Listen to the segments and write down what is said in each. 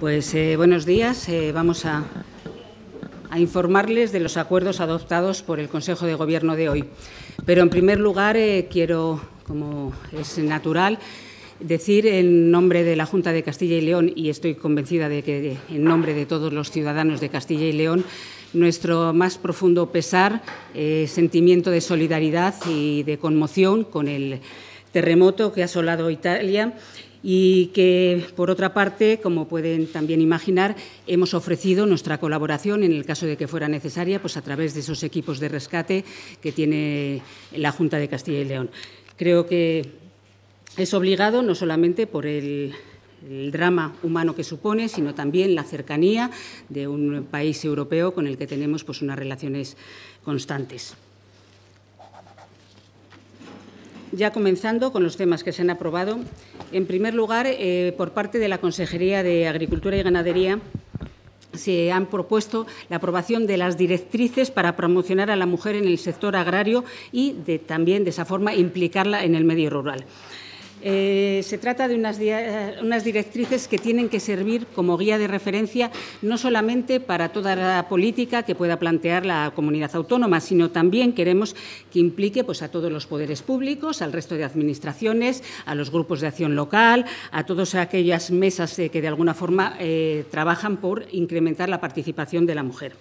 Pues eh, buenos días. Eh, vamos a, informarles de los acuerdos adoptados por el Consejo de Gobierno de hoy. Pero, en primer lugar, eh, quiero, como es natural, decir en nombre de la Junta de Castilla y León, y estoy convencida de que en nombre de todos los ciudadanos de Castilla y León, nuestro más profundo pesar, sentimiento de solidaridad y de conmoción con el terremoto que ha asolado Italia y que, por otra parte, como pueden también imaginar, hemos ofrecido nuestra colaboración en el caso de que fuera necesaria, pues a través de esos equipos de rescate que tiene la Junta de Castilla y León. Creo que es obligado no solamente por el, drama humano que supone, sino también la cercanía de un país europeo con el que tenemos pues, unas relaciones constantes. Ya comenzando con los temas que se han aprobado. En primer lugar, eh, por parte de la Consejería de Agricultura y Ganadería, se han propuesto la aprobación de las directrices para promocionar a la mujer en el sector agrario y también, de esa forma, implicarla en el medio rural. Eh, se trata de eh, unas, directrices que tienen que servir como guía de referencia no solamente para toda la política que pueda plantear la comunidad autónoma, sino también queremos que implique pues, a todos los poderes públicos, al resto de administraciones, a los grupos de acción local, a todas aquellas mesas eh, que de alguna forma trabajan por incrementar la participación de la mujer.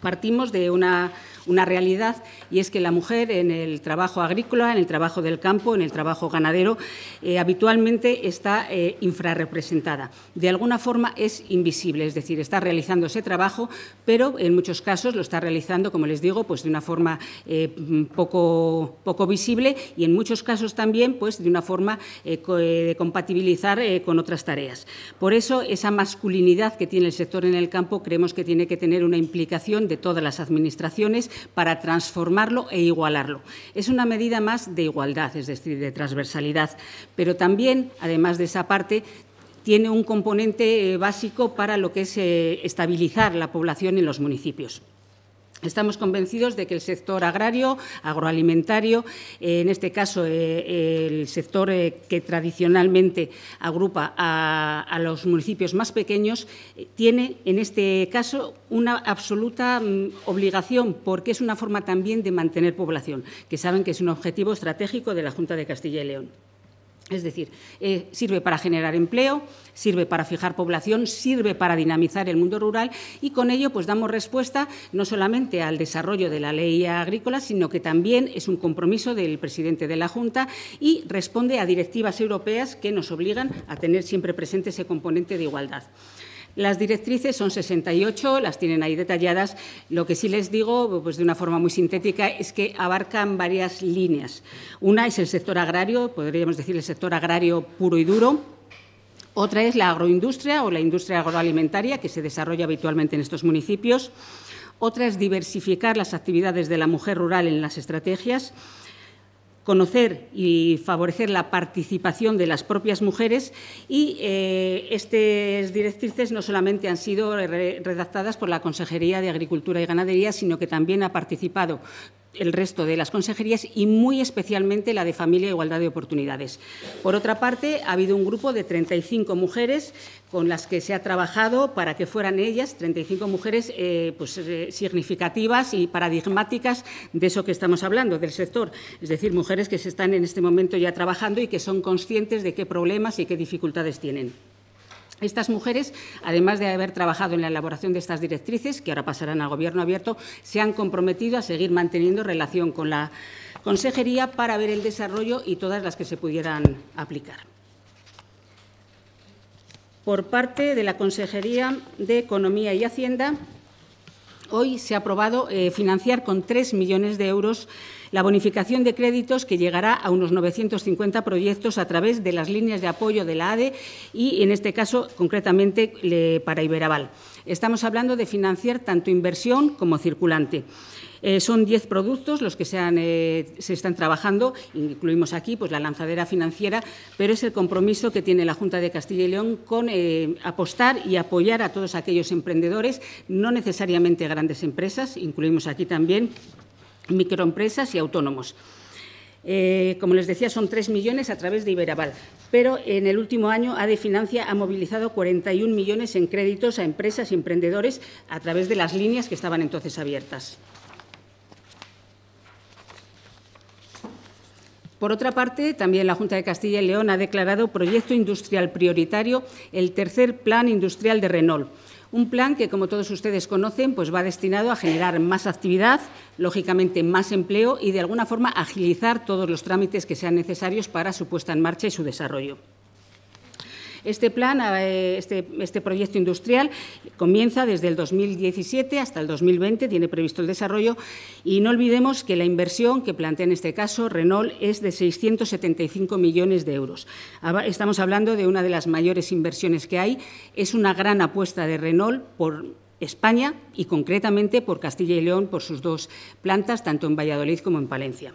Partimos de una una realidad y es que la mujer en el trabajo agrícola, en el trabajo del campo, en el trabajo ganadero, eh, habitualmente está eh, infrarrepresentada. De alguna forma es invisible, es decir, está realizando ese trabajo, pero en muchos casos lo está realizando, como les digo, pues de una forma eh, poco, poco visible y en muchos casos también pues de una forma de compatibilizar con otras tareas. Por eso esa masculinidad que tiene el sector en el campo creemos que tiene que tener una implicación de todas las administraciones para transformarlo e igualarlo. Es una medida más de igualdad, es decir, de transversalidad. Pero también, además de esa parte, tiene un componente eh, básico para lo que es eh, estabilizar la población en los municipios. Estamos convencidos de que el sector agrario, agroalimentario, eh, en este caso eh, el sector eh, que tradicionalmente agrupa a, los municipios más pequeños, tiene en este caso una absoluta mm, obligación, porque es una forma también de mantener población, que saben que es un objetivo estratégico de la Junta de Castilla y León. Es decir, eh, sirve para generar empleo, sirve para fijar población, sirve para dinamizar el mundo rural y con ello pues damos respuesta no solamente al desarrollo de la ley agrícola, sino que también es un compromiso del presidente de la Junta y responde a directivas europeas que nos obligan a tener siempre presente ese componente de igualdad. Las directrices son 68, las tienen ahí detalladas. Lo que sí les digo, pues de una forma muy sintética, es que abarcan varias líneas. Una es el sector agrario, podríamos decir el sector agrario puro y duro, otra es la agroindustria o la industria agroalimentaria que se desarrolla habitualmente en estos municipios. Otra es diversificar las actividades de la mujer rural en las estrategias conocer y favorecer la participación de las propias mujeres y eh, estas directrices no solamente han sido redactadas por la Consejería de Agricultura y Ganadería, sino que también ha participado el resto de las consejerías y muy especialmente la de Familia e Igualdad de Oportunidades. Por otra parte, ha habido un grupo de 35 mujeres con las que se ha trabajado para que fueran ellas, 35 mujeres eh, pues, eh, significativas y paradigmáticas de eso que estamos hablando, del sector. Es decir, mujeres que se están en este momento ya trabajando y que son conscientes de qué problemas y qué dificultades tienen. Estas mujeres, además de haber trabajado en la elaboración de estas directrices, que ahora pasarán al Gobierno abierto, se han comprometido a seguir manteniendo relación con la Consejería para ver el desarrollo y todas las que se pudieran aplicar. Por parte de la Consejería de Economía y Hacienda, hoy se ha aprobado eh, financiar con tres millones de euros la bonificación de créditos que llegará a unos 950 proyectos a través de las líneas de apoyo de la ADE y, en este caso, concretamente, para Iberaval. Estamos hablando de financiar tanto inversión como circulante. Eh, son diez productos los que eh, se, están trabajando, incluimos aquí pues, la lanzadera financiera, pero es el compromiso que tiene la Junta de Castilla y León con eh, apostar y apoyar a todos aquellos emprendedores, no necesariamente grandes empresas, incluimos aquí también microempresas y autónomos. Eh, como les decía, son tres millones a través de Iberaval, pero en el último año ADE Financia ha movilizado 41 millones en créditos a empresas y emprendedores a través de las líneas que estaban entonces abiertas. Por otra parte, también la Junta de Castilla y León ha declarado proyecto industrial prioritario el tercer plan industrial de Renault un plan que, como todos ustedes conocen, pues va destinado a generar más actividad, lógicamente más empleo y, de alguna forma, agilizar todos los trámites que sean necesarios para su puesta en marcha y su desarrollo. Este plan, eh, este, este, proyecto industrial comienza desde el 2017 hasta el 2020, tiene previsto el desarrollo y no olvidemos que la inversión que plantea en este caso Renault es de 675 millones de euros. Estamos hablando de una de las mayores inversiones que hay. Es una gran apuesta de Renault por España y concretamente por Castilla y León, por sus dos plantas, tanto en Valladolid como en Palencia.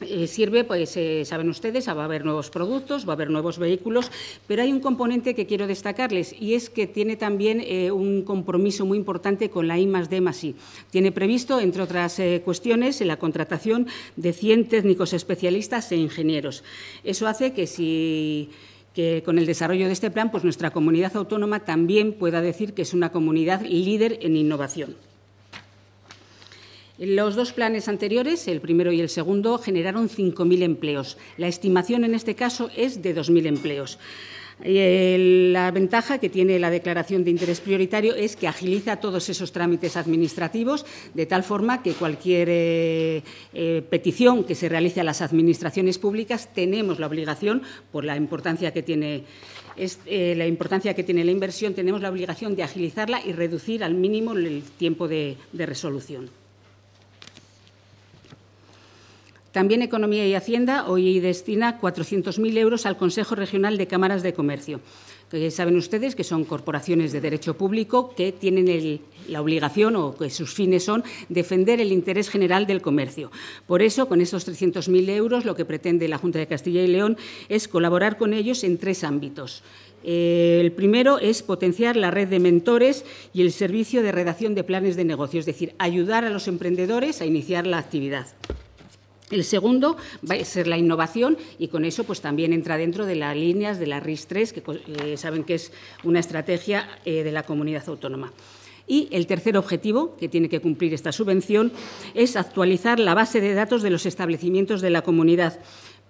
Eh, sirve, pues eh, saben ustedes, va a haber nuevos productos, va a haber nuevos vehículos, pero hay un componente que quiero destacarles y es que tiene también eh, un compromiso muy importante con la I más D I. Tiene previsto, entre otras cuestiones, la contratación de 100 técnicos especialistas e ingenieros. Eso hace que si con el desarrollo de este plan, pues nuestra comunidad autónoma también pueda decir que es una comunidad líder en innovación. Los dos planes anteriores, el primero y el segundo, generaron 5.000 empleos. La estimación en este caso es de 2.000 empleos. Eh, la ventaja que tiene la declaración de interés prioritario es que agiliza todos esos trámites administrativos, de tal forma que cualquier eh, eh, petición que se realice a las administraciones públicas tenemos la obligación, por la importancia que tiene la importancia que tiene la inversión, tenemos la obligación de agilizarla y reducir al mínimo el tiempo de resolución. También Economía y Hacienda hoy destina 400.000 euros al Consejo Regional de Cámaras de Comercio, que saben ustedes que son corporaciones de derecho público que tienen la obligación o que sus fines son defender el interés general del comercio. Por eso, con esos 300.000 euros, lo que pretende la Junta de Castilla y León es colaborar con ellos en tres ámbitos. Eh, el primero es potenciar la red de mentores y el servicio de redacción de planes de negocio, es decir, ayudar a los emprendedores a iniciar la actividad. El segundo va a ser la innovación y con eso pues también entra dentro de las líneas de la RIS3, que pues, eh, saben que es una estrategia eh, de la comunidad autónoma. Y el tercer objetivo que tiene que cumplir esta subvención es actualizar la base de datos de los establecimientos de la comunidad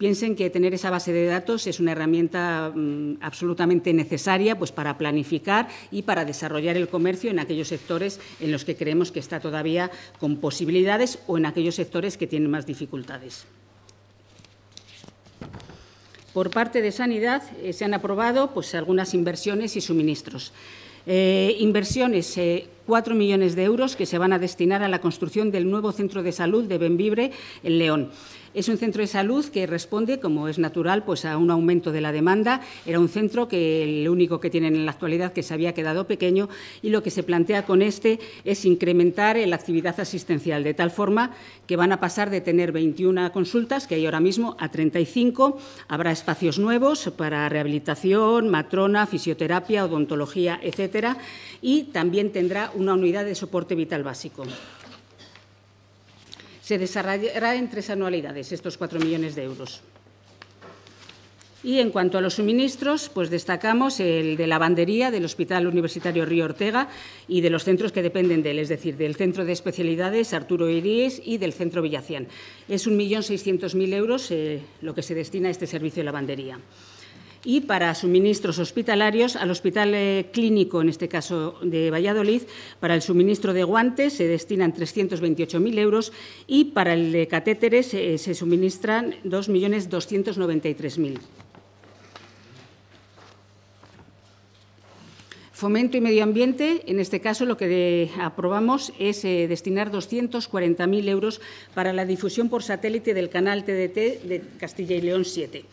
Piensen que tener esa base de datos es una herramienta mm, absolutamente necesaria pues, para planificar y para desarrollar el comercio en aquellos sectores en los que creemos que está todavía con posibilidades o en aquellos sectores que tienen más dificultades. Por parte de Sanidad eh, se han aprobado pues, algunas inversiones y suministros. Eh, inversiones, eh, cuatro 4 millones de euros que se van a destinar a la construcción del nuevo centro de salud de Benvibre en León. Es un centro de salud que responde, como es natural, pues a un aumento de la demanda. Era un centro que el único que tienen en la actualidad que se había quedado pequeño y lo que se plantea con este es incrementar la actividad asistencial de tal forma que van a pasar de tener 21 consultas que hay ahora mismo a 35. Habrá espacios nuevos para rehabilitación, matrona, fisioterapia, odontología, etcétera, y también tendrá una unidad de soporte vital básico. Se desarrollará en tres anualidades estos cuatro millones de euros. Y en cuanto a los suministros, pues destacamos el de lavandería del Hospital Universitario Río Ortega y de los centros que dependen de él, es decir, del Centro de Especialidades Arturo Iríes y del Centro Villacián. Es un millón seiscientos mil euros eh, lo que se destina a este servicio de lavandería y para suministros hospitalarios al Hospital eh, Clínico, en este caso de Valladolid. Para el suministro de guantes se destinan 328.000 euros y para el de catéteres eh, se, suministran 2.293.000. Fomento y Medio Ambiente, en este caso lo que aprobamos es eh, destinar 240.000 euros para la difusión por satélite del canal TDT de Castilla y León 7.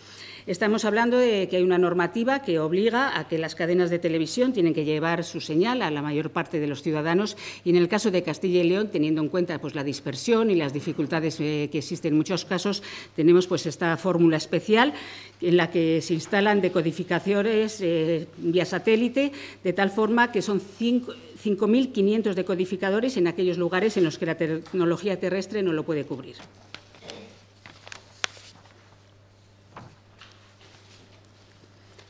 Estamos hablando de que hay una normativa que obliga a que las cadenas de televisión tienen que llevar su señal a la mayor parte de los ciudadanos y en el caso de Castilla y León, teniendo en cuenta pues, la dispersión y las dificultades eh, que existen en muchos casos, tenemos pues, esta fórmula especial en la que se instalan decodificaciones eh, vía satélite, de tal forma que son 5.500 decodificadores en aquellos lugares en los que la tecnología terrestre no lo puede cubrir.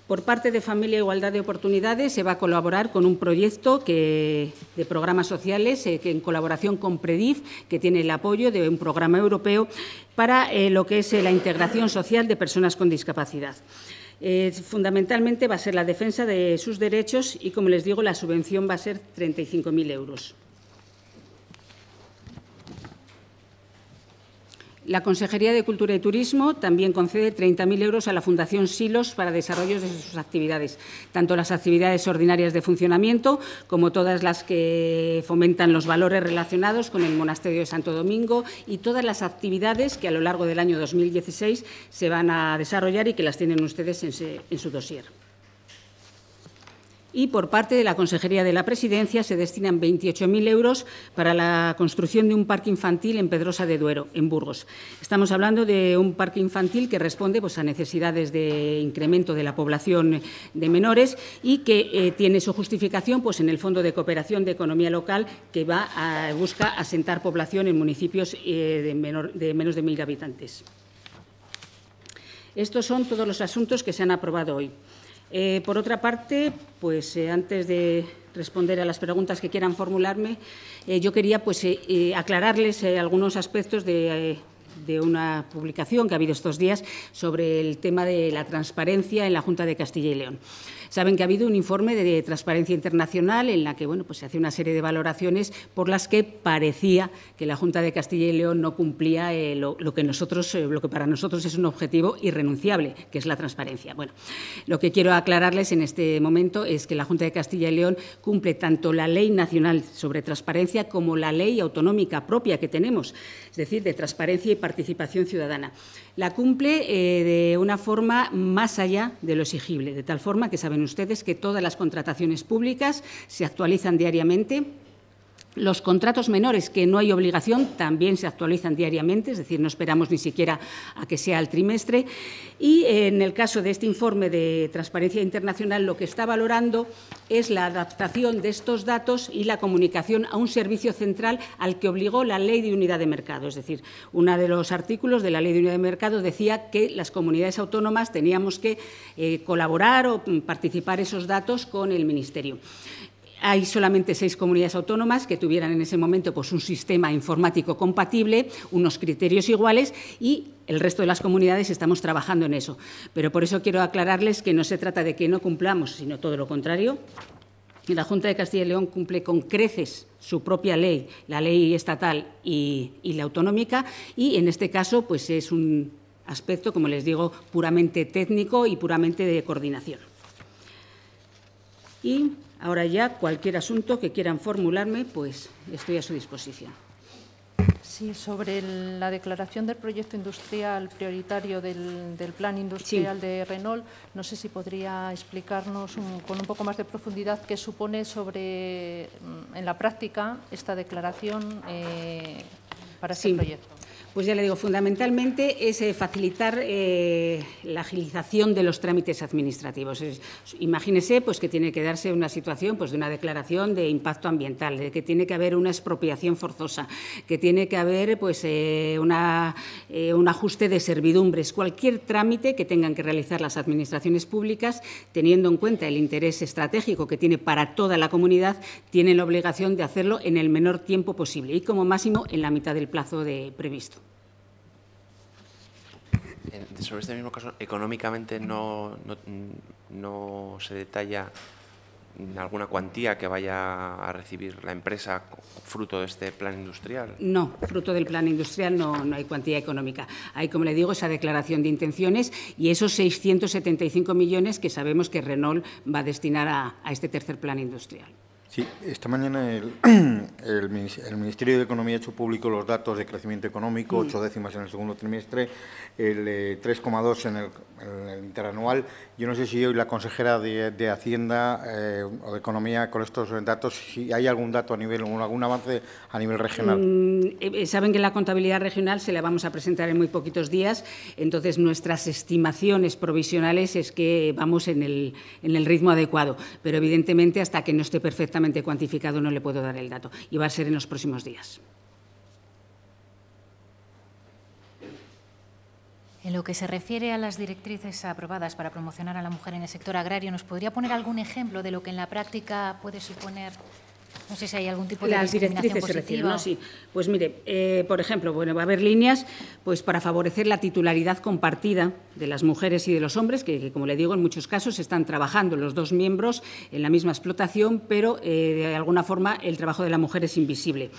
Por parte de Familia Igualdad de Oportunidades se va a colaborar con un proyecto de programas sociales eh, en colaboración con PREDIF, que tiene el apoyo de un programa europeo para eh, lo que es eh, la integración social de personas con discapacidad. fundamentalmente va a ser la defensa de sus derechos y, como les digo, la subvención va a ser 35.000 euros. La Consejería de Cultura y Turismo también concede 30.000 euros a la Fundación Silos para desarrollos de sus actividades, tanto las actividades ordinarias de funcionamiento como todas las que fomentan los valores relacionados con el Monasterio de Santo Domingo y todas las actividades que a lo largo del año 2016 se van a desarrollar y que las tienen ustedes en, su dossier y por parte de la Consejería de la Presidencia se destinan 28.000 euros para la construcción de un parque infantil en Pedrosa de Duero, en Burgos. Estamos hablando de un parque infantil que responde pues, a necesidades de incremento de la población de menores y que eh, tiene su justificación pues, en el Fondo de Cooperación de Economía Local que va a, busca asentar población en municipios eh, de, de menos de 1.000 habitantes. Estos son todos los asuntos que se han aprobado hoy. Eh, por otra parte, pues eh, antes de responder a las preguntas que quieran formularme, eh, yo quería pues, aclararles algunos aspectos de, una publicación que ha habido estos días sobre el tema de la transparencia en la Junta de Castilla y León. Saben que ha habido un informe de Transparencia Internacional en la que bueno, pues se hace una serie de valoraciones por las que parecía que la Junta de Castilla y León no cumplía eh, lo, que nosotros, eh, lo que para nosotros es un objetivo irrenunciable, que es la transparencia. Bueno, lo que quiero aclararles en este momento es que la Junta de Castilla y León cumple tanto la Ley Nacional sobre Transparencia como la Ley Autonómica propia que tenemos, es decir, de transparencia y participación ciudadana la cumple eh, de una forma más allá de lo exigible, de tal forma que saben ustedes que todas las contrataciones públicas se actualizan diariamente los contratos menores, que no hay obligación, también se actualizan diariamente, es decir, no esperamos ni siquiera a que sea el trimestre. Y en el caso de este informe de Transparencia Internacional, lo que está valorando es la adaptación de estos datos y la comunicación a un servicio central al que obligó la Ley de Unidad de Mercado. Es decir, uno de los artículos de la Ley de Unidad de Mercado decía que las comunidades autónomas teníamos que eh, colaborar o mm, participar esos datos con el Ministerio. Hay solamente seis comunidades autónomas que tuvieran en ese momento pues, un sistema informático compatible, unos criterios iguales y el resto de las comunidades estamos trabajando en eso. Pero por eso quiero aclararles que no se trata de que no cumplamos, sino todo lo contrario. La Junta de Castilla y León cumple con creces su propia ley, la ley estatal y, la autonómica, y en este caso pues, es un aspecto, como les digo, puramente técnico y puramente de coordinación. Y Ahora ya, cualquier asunto que quieran formularme, pues estoy a su disposición. Sí, sobre la declaración del proyecto industrial prioritario del, plan industrial de Renault, no sé si podría explicarnos con un poco más de profundidad qué supone sobre, mm, en la práctica, esta declaración eh, para este proyecto. Pues ya le digo, fundamentalmente es eh, facilitar eh, la agilización de los trámites administrativos. imagínese pues, que tiene que darse una situación pues, de una declaración de impacto ambiental, de que tiene que haber una expropiación forzosa, que tiene que haber pues, eh, una, un ajuste de servidumbres, cualquier trámite que tengan que realizar las administraciones públicas, teniendo en cuenta el interés estratégico que tiene para toda la comunidad, tienen la obligación de hacerlo en el menor tiempo posible y como máximo en la mitad del plazo de, previsto sobre este mismo caso, económicamente no, se detalla alguna cuantía que vaya a recibir la empresa fruto de este plan industrial. No, fruto del plan industrial no, hay cuantía económica. Hay, como le digo, esa declaración de intenciones y esos 675 millones que sabemos que Renault va a destinar a este tercer plan industrial. Sí, esta mañana el, el, el, Ministerio de Economía ha hecho público los datos de crecimiento económico, mm. ocho décimas en el segundo trimestre, el 3,2 eh, en, el, interanual. Yo no sé si hoy la consejera de, de Hacienda eh, o de Economía con estos datos, si hay algún dato a nivel, algún avance a nivel regional. Mm, eh, saben que la contabilidad regional se la vamos a presentar en muy poquitos días, entonces nuestras estimaciones provisionales es que vamos en el, en el ritmo adecuado, pero evidentemente hasta que no esté perfecto cuantificado no le puedo dar el dato y va a ser en los próximos días. En lo que se refiere a las directrices aprobadas para promocionar a la mujer en el sector agrario, ¿nos podría poner algún ejemplo de lo que en la práctica puede suponer no sé si hay algún tipo de positiva. Sí. Pues mire, eh, por ejemplo, bueno, va a haber líneas pues, para favorecer la titularidad compartida de las mujeres y de los hombres, que, como le digo, en muchos casos están trabajando los dos miembros en la misma explotación, pero eh, de alguna forma el trabajo de la mujer es invisible.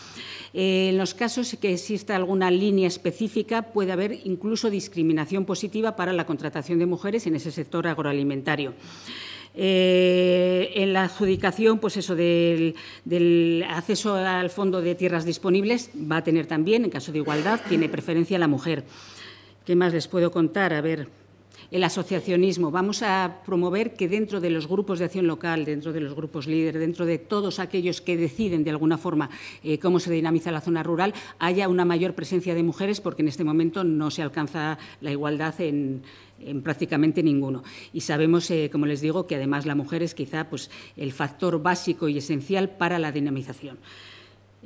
Eh, en los casos que exista alguna línea específica, puede haber incluso discriminación positiva para la contratación de mujeres en ese sector agroalimentario. Eh, en la adjudicación, pues eso, del, del, acceso al fondo de tierras disponibles va a tener también, en caso de igualdad, tiene preferencia la mujer. ¿Qué más les puedo contar? A ver el asociacionismo. Vamos a promover que dentro de los grupos de acción local, dentro de los grupos líderes, dentro de todos aquellos que deciden de alguna forma eh, cómo se dinamiza la zona rural, haya una mayor presencia de mujeres porque en este momento no se alcanza la igualdad en, prácticamente ninguno. Y sabemos, eh, como les digo, que además la mujer es quizá pues, el factor básico y esencial para la dinamización.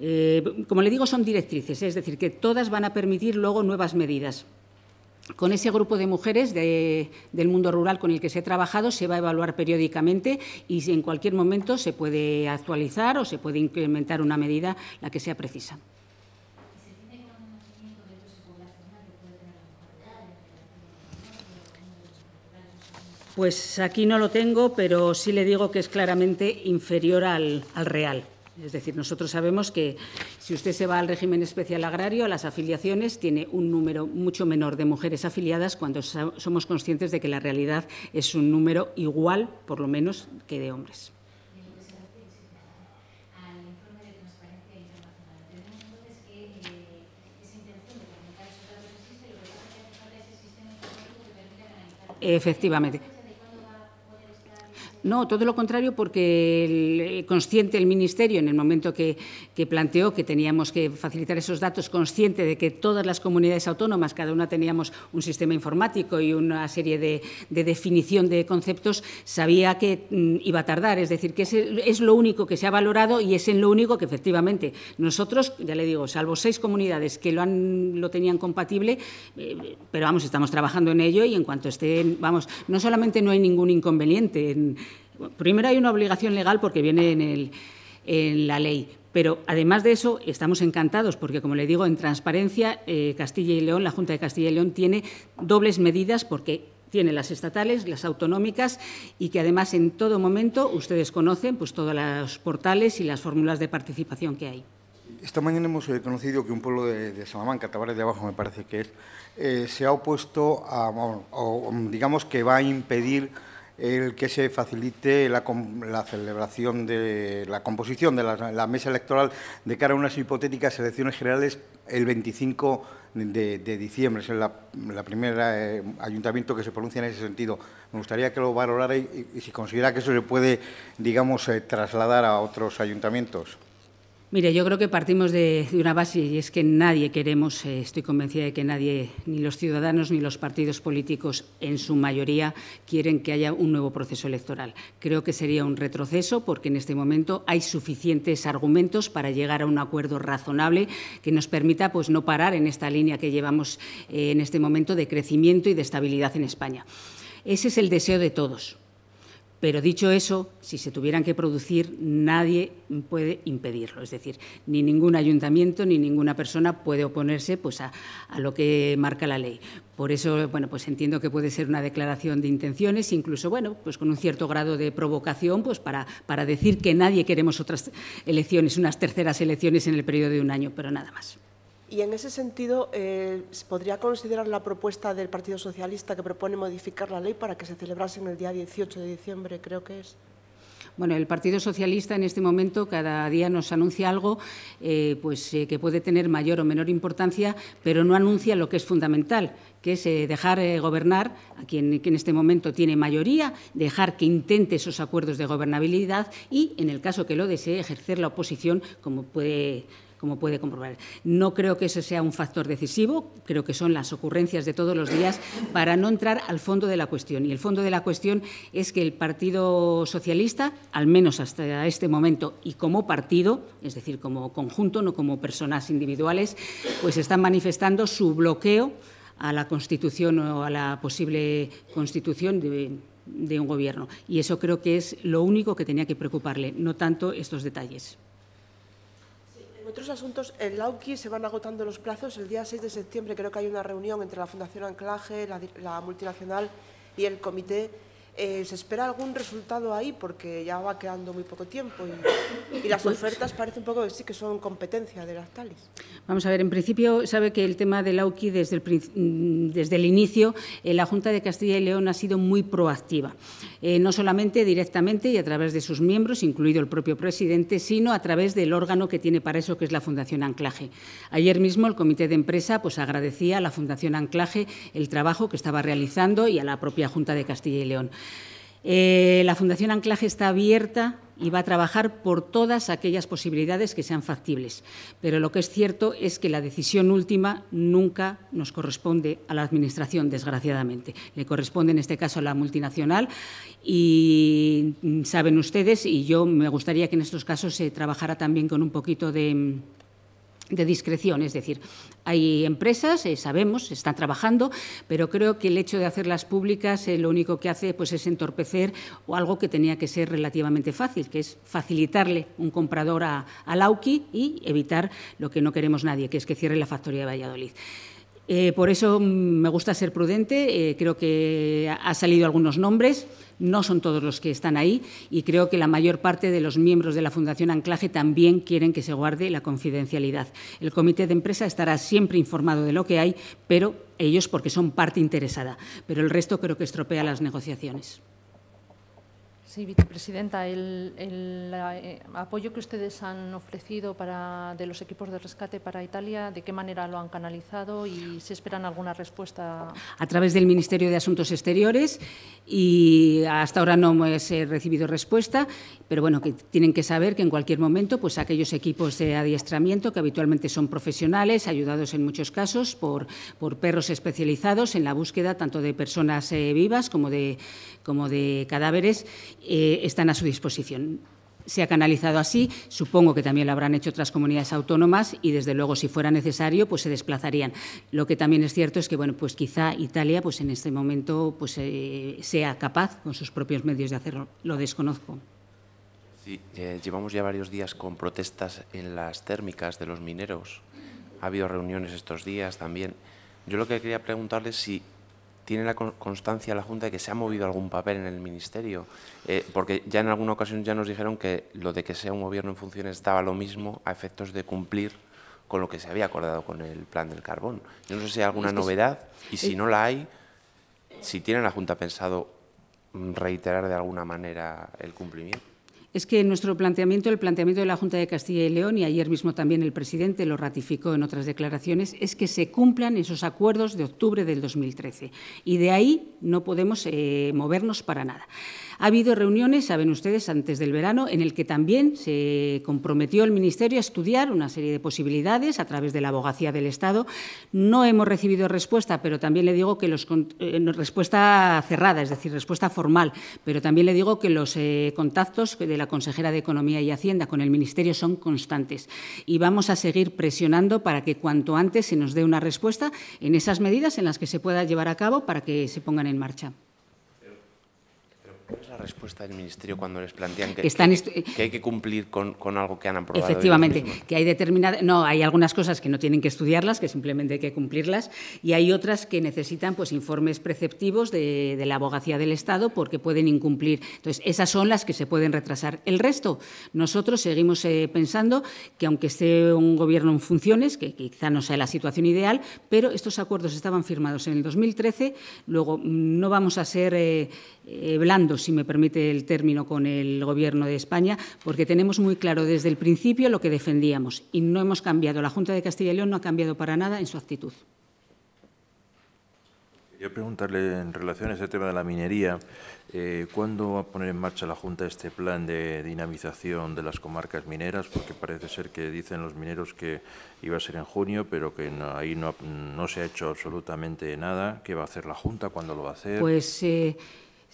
Eh, como le digo, son directrices, es decir, que todas van a permitir luego nuevas medidas. Con ese grupo de mujeres del mundo rural con el que se ha trabajado se va a evaluar periódicamente y en cualquier momento se puede actualizar o se puede incrementar una medida la que sea precisa. Pues aquí no lo tengo, pero sí le digo que es claramente inferior al real. Es decir, nosotros sabemos que si usted se va al régimen especial agrario, a las afiliaciones, tiene un número mucho menor de mujeres afiliadas cuando somos conscientes de que la realidad es un número igual, por lo menos, que de hombres. Efectivamente. No, todo lo contrario, porque el, eh, consciente el Ministerio, en el momento que, planteó que teníamos que facilitar esos datos, consciente de que todas las comunidades autónomas, cada una teníamos un sistema informático y una serie de, definición de conceptos, sabía que mm, iba a tardar. Es decir, que es, es lo único que se ha valorado y es en lo único que efectivamente nosotros, ya le digo, salvo seis comunidades que lo, han, lo tenían compatible, eh, pero vamos, estamos trabajando en ello y en cuanto esté, vamos, no solamente no hay ningún inconveniente en primero hay una obligación legal porque viene en, la ley, pero además de eso, estamos encantados porque, como le digo, en transparencia, eh, Castilla y León, la Junta de Castilla y León tiene dobles medidas porque tiene las estatales, las autonómicas y que además en todo momento ustedes conocen pues todos los portales y las fórmulas de participación que hay. Esta mañana hemos eh, conocido que un pueblo de, Salamanca, Tabares de Abajo me parece que es, eh, se ha opuesto a, digamos que va a impedir el que se facilite la, celebración de la composición de la, mesa electoral de cara a unas hipotéticas elecciones generales el 25 de, diciembre. Es el primer eh, ayuntamiento que se pronuncia en ese sentido. Me gustaría que lo valorara y, si considera que eso se puede, digamos, eh, trasladar a otros ayuntamientos. Mire, yo creo que partimos de, una base y es que nadie queremos, eh, estoy convencida de que nadie, ni los ciudadanos ni los partidos políticos en su mayoría, quieren que haya un nuevo proceso electoral. Creo que sería un retroceso porque en este momento hay suficientes argumentos para llegar a un acuerdo razonable que nos permita pues, no parar en esta línea que llevamos eh, en este momento de crecimiento y de estabilidad en España. Ese es el deseo de todos pero dicho eso, si se tuvieran que producir, nadie puede impedirlo. Es decir, ni ningún ayuntamiento ni ninguna persona puede oponerse pues, a, lo que marca la ley. Por eso, bueno, pues entiendo que puede ser una declaración de intenciones, incluso, bueno, pues con un cierto grado de provocación, pues para, para decir que nadie queremos otras elecciones, unas terceras elecciones en el periodo de un año, pero nada más. Y en ese sentido, eh, ¿se podría considerar la propuesta del Partido Socialista que propone modificar la ley para que se celebrase en el día 18 de diciembre, creo que es? Bueno, el Partido Socialista en este momento cada día nos anuncia algo eh, pues, eh, que puede tener mayor o menor importancia, pero no anuncia lo que es fundamental, que es dejar gobernar a quien en este momento tiene mayoría, dejar que intente esos acuerdos de gobernabilidad y, en el caso que lo desee, ejercer la oposición como puede como puede comprobar. No creo que ese sea un factor decisivo, creo que son las ocurrencias de todos los días para no entrar al fondo de la cuestión. Y el fondo de la cuestión es que el Partido Socialista, al menos hasta este momento y como partido, es decir, como conjunto, no como personas individuales, pues están manifestando su bloqueo a la Constitución o a la posible Constitución de, de un gobierno. Y eso creo que es lo único que tenía que preocuparle, no tanto estos detalles otros asuntos, en lauki se van agotando los plazos. El día 6 de septiembre creo que hay una reunión entre la Fundación Anclaje, la, la multinacional y el comité eh, ¿Se espera algún resultado ahí? Porque ya va quedando muy poco tiempo y, las pues ofertas parece un poco que sí que son competencia de las TALIS. Vamos a ver, en principio sabe que el tema del AUKI desde el, mm, desde el inicio, eh, la Junta de Castilla y León ha sido muy proactiva, eh, no solamente directamente y a través de sus miembros, incluido el propio presidente, sino a través del órgano que tiene para eso, que es la Fundación Anclaje. Ayer mismo el Comité de Empresa pues, agradecía a la Fundación Anclaje el trabajo que estaba realizando y a la propia Junta de Castilla y León. Eh, la Fundación Anclaje está abierta y va a trabajar por todas aquellas posibilidades que sean factibles. Pero lo que es cierto es que la decisión última nunca nos corresponde a la Administración, desgraciadamente. Le corresponde en este caso a la multinacional y saben ustedes, y yo me gustaría que en estos casos se trabajara también con un poquito de de discreción, es decir, hay empresas, eh, sabemos, están trabajando, pero creo que el hecho de hacerlas públicas eh, lo único que hace pues, es entorpecer o algo que tenía que ser relativamente fácil, que es facilitarle un comprador a, a Lauki y evitar lo que no queremos nadie, que es que cierre la factoría de Valladolid. Eh, por eso me gusta ser prudente. Eh, creo que ha salido algunos nombres, no son todos los que están ahí, y creo que la mayor parte de los miembros de la Fundación Anclaje también quieren que se guarde la confidencialidad. El comité de empresa estará siempre informado de lo que hay, pero ellos porque son parte interesada. Pero el resto creo que estropea las negociaciones. Sí, vicepresidenta, el, eh, apoyo que ustedes han ofrecido para, de los equipos de rescate para Italia, ¿de qué manera lo han canalizado y se esperan alguna respuesta? A través del Ministerio de Asuntos Exteriores y hasta ahora no hemos recibido respuesta, pero bueno, que tienen que saber que en cualquier momento pues aquellos equipos de adiestramiento que habitualmente son profesionales, ayudados en muchos casos por, perros especializados en la búsqueda tanto de personas eh, vivas como de, como de cadáveres eh, están a su disposición. Se ha canalizado así, supongo que también lo habrán hecho otras comunidades autónomas y, desde luego, si fuera necesario, pues se desplazarían. Lo que también es cierto es que, bueno, pues quizá Italia, pues en este momento, pues eh, sea capaz con sus propios medios de hacerlo. Lo desconozco. Sí, eh, llevamos ya varios días con protestas en las térmicas de los mineros. Ha habido reuniones estos días también. Yo lo que quería es si ¿Tiene la constancia la Junta de que se ha movido algún papel en el Ministerio? Eh, porque ya en alguna ocasión ya nos dijeron que lo de que sea un gobierno en funciones daba lo mismo a efectos de cumplir con lo que se había acordado con el plan del carbón. Yo no sé si hay alguna novedad y si no la hay, si tiene la Junta pensado mm, reiterar de alguna manera el cumplimiento es que nuestro planteamiento, el planteamiento de la Junta de Castilla y León, y ayer mismo también el presidente lo ratificó en otras declaraciones, es que se cumplan esos acuerdos de octubre del 2013. Y de ahí no podemos eh, movernos para nada. Ha habido reuniones, saben ustedes, antes del verano, en el que también se comprometió el Ministerio a estudiar una serie de posibilidades a través de la abogacía del Estado. No hemos recibido respuesta, pero también le digo que los eh, respuesta cerrada, es decir, respuesta formal, pero también le digo que los eh, contactos de la la consejera de Economía y Hacienda con el Ministerio son constantes y vamos a seguir presionando para que cuanto antes se nos dé una respuesta en esas medidas en las que se pueda llevar a cabo para que se pongan en marcha respuesta del Ministerio cuando les plantean que, hay que cumplir con, algo que han aprobado? Efectivamente, que hay determinadas... No, hay algunas cosas que no tienen que estudiarlas, que simplemente hay que cumplirlas, y hay otras que necesitan pues, informes preceptivos de, la abogacía del Estado porque pueden incumplir. Entonces, esas son las que se pueden retrasar. El resto, nosotros seguimos eh, pensando que aunque esté un gobierno en funciones, que quizá no sea la situación ideal, pero estos acuerdos estaban firmados en el 2013, luego mm, no vamos a ser eh, eh, blandos, si me permite el término, con el Gobierno de España, porque tenemos muy claro desde el principio lo que defendíamos y no hemos cambiado. La Junta de Castilla y León no ha cambiado para nada en su actitud. Quería preguntarle en relación a ese tema de la minería, eh, ¿cuándo va a poner en marcha la Junta este plan de dinamización de las comarcas mineras? Porque parece ser que dicen los mineros que iba a ser en junio, pero que ahí no, se ha hecho absolutamente nada. ¿Qué va a hacer la Junta? ¿Cuándo lo va a hacer? Pues. Eh,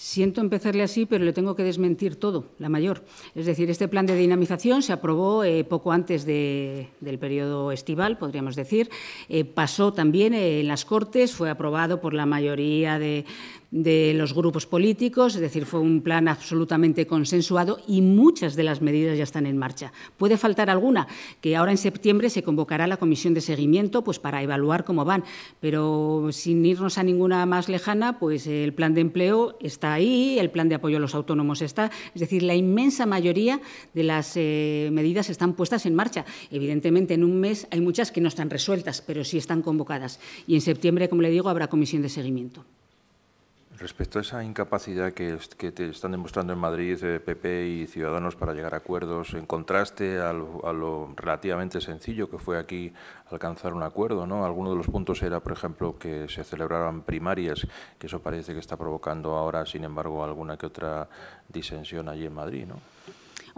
Siento empezarle así, pero le tengo que desmentir todo, la mayor. Es decir, este plan de dinamización se aprobó eh, poco antes del periodo estival, podríamos decir. Eh, pasó también eh, en las Cortes, fue aprobado por la mayoría de, de los grupos políticos, es decir, fue un plan absolutamente consensuado y muchas de las medidas ya están en marcha. Puede faltar alguna, que ahora en septiembre se convocará la comisión de seguimiento pues para evaluar cómo van, pero sin irnos a ninguna más lejana, pues el plan de empleo está ahí, el plan de apoyo a los autónomos está, es decir, la inmensa mayoría de las eh, medidas están puestas en marcha. Evidentemente, en un mes hay muchas que no están resueltas, pero sí están convocadas y en septiembre, como le digo, habrá comisión de seguimiento. Respecto a esa incapacidad que, te están demostrando en Madrid PP eh, y Ciudadanos para llegar a acuerdos, en contraste a lo, relativamente sencillo que fue aquí alcanzar un acuerdo, ¿no? Alguno de los puntos era, por ejemplo, que se celebraran primarias, que eso parece que está provocando ahora, sin embargo, alguna que otra disensión allí en Madrid, ¿no?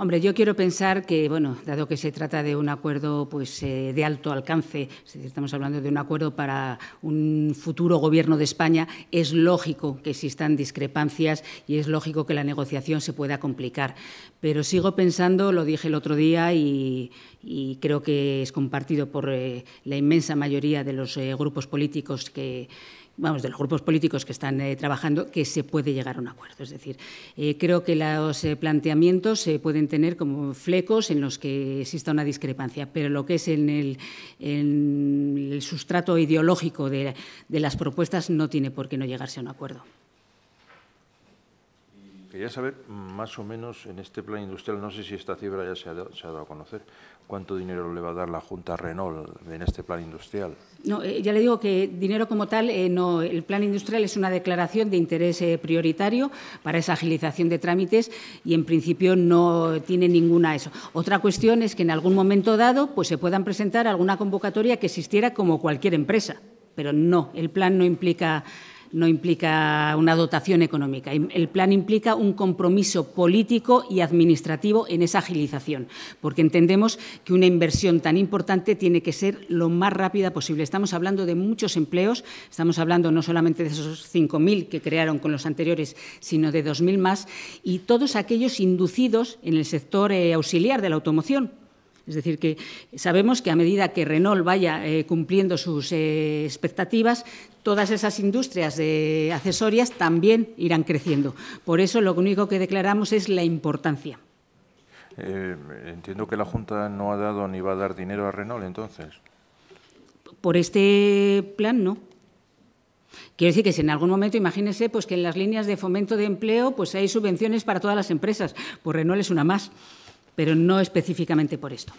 Hombre, yo quiero pensar que, bueno, dado que se trata de un acuerdo pues, eh, de alto alcance, estamos hablando de un acuerdo para un futuro gobierno de España, es lógico que existan discrepancias y es lógico que la negociación se pueda complicar. Pero sigo pensando, lo dije el otro día y, creo que es compartido por eh, la inmensa mayoría de los eh, grupos políticos que vamos, de los grupos políticos que están eh, trabajando, que se puede llegar a un acuerdo. Es decir, eh, creo que los eh, planteamientos se pueden tener como flecos en los que exista una discrepancia, pero lo que es en el, sustrato ideológico de las propuestas no tiene por qué no llegarse a un acuerdo quería saber más o menos en este plan industrial, no sé si esta cifra ya se ha, dado, a conocer, cuánto dinero le va a dar la Junta Renault en este plan industrial. No, eh, ya le digo que dinero como tal, eh, no. El plan industrial es una declaración de interés eh, prioritario para esa agilización de trámites y en principio no tiene ninguna eso. Otra cuestión es que en algún momento dado pues se puedan presentar alguna convocatoria que existiera como cualquier empresa, pero no, el plan no implica no implica una dotación económica. El plan implica un compromiso político y administrativo en esa agilización, porque entendemos que una inversión tan importante tiene que ser lo más rápida posible. Estamos hablando de muchos empleos, estamos hablando no solamente de esos 5.000 que crearon con los anteriores, sino de 2.000 más, y todos aquellos inducidos en el sector eh, auxiliar de la automoción, es decir, que sabemos que a medida que Renault vaya eh, cumpliendo sus eh, expectativas, todas esas industrias de accesorias también irán creciendo. Por eso lo único que declaramos es la importancia. Eh, entiendo que la Junta no ha dado ni va a dar dinero a Renault, entonces. Por este plan, no. Quiero decir que si en algún momento, imagínese, pues que en las líneas de fomento de empleo, pues hay subvenciones para todas las empresas. Pues Renault es una más pero no específicamente por esto.